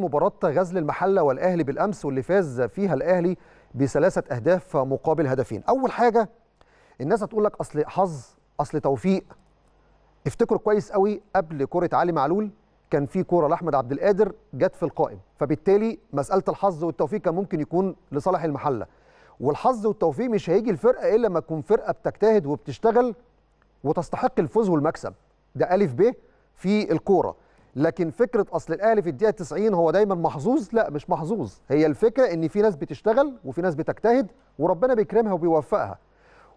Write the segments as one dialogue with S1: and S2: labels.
S1: مباراة غزل المحلة والأهلي بالأمس واللي فاز فيها الأهلي بثلاثة أهداف مقابل هدفين أول حاجة الناس هتقول لك أصل حظ أصل توفيق افتكروا كويس قوي قبل كرة علي معلول كان في كرة لأحمد عبد القادر جت في القائم فبالتالي مسألة الحظ والتوفيق كان ممكن يكون لصالح المحلة والحظ والتوفيق مش هيجي الفرقة إلا لما تكون فرقة بتجتهد وبتشتغل وتستحق الفوز والمكسب ده ألف ب في الكوره لكن فكره اصل الاهلي في الدقيقه 90 هو دايما محظوظ لا مش محظوظ هي الفكره ان في ناس بتشتغل وفي ناس بتجتهد وربنا بيكرمها وبيوفقها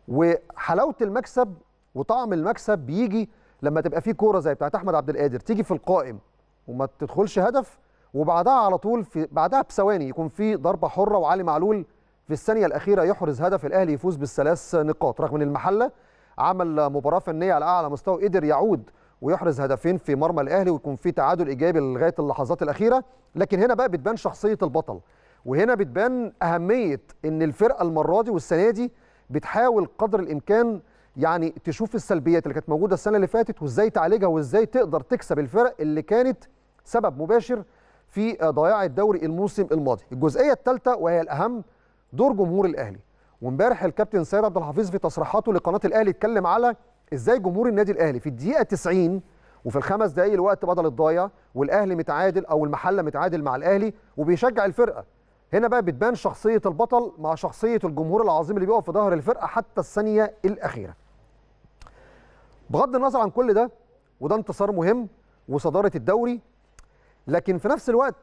S1: وحلاوه المكسب وطعم المكسب بيجي لما تبقى في كوره زي بتاعت احمد عبد القادر تيجي في القائم وما تدخلش هدف وبعدها على طول في بعدها بثواني يكون في ضربه حره وعلي معلول في الثانيه الاخيره يحرز هدف الاهلي يفوز بالثلاث نقاط رغم ان المحله عمل مباراه فنيه على اعلى مستوى قدر يعود ويحرز هدفين في مرمى الاهلي ويكون في تعادل ايجابي لغايه اللحظات الاخيره لكن هنا بقى بتبان شخصيه البطل وهنا بتبان اهميه ان الفرقه المره دي والسنه دي بتحاول قدر الامكان يعني تشوف السلبيات اللي كانت موجوده السنه اللي فاتت وازاي تعالجها وازاي تقدر تكسب الفرق اللي كانت سبب مباشر في ضياع الدوري الموسم الماضي الجزئيه الثالثه وهي الاهم دور جمهور الاهلي وامبارح الكابتن سيد عبد الحفيظ في تصريحاته لقناه الاهلي اتكلم على ازاي جمهور النادي الاهلي في الدقيقه 90 وفي الخمس دقائق الوقت بدل الضايع والاهلي متعادل او المحله متعادل مع الاهلي وبيشجع الفرقه هنا بقى بتبان شخصيه البطل مع شخصيه الجمهور العظيم اللي بيقف في ظهر الفرقه حتى الثانيه الاخيره بغض النظر عن كل ده وده انتصار مهم وصداره الدوري لكن في نفس الوقت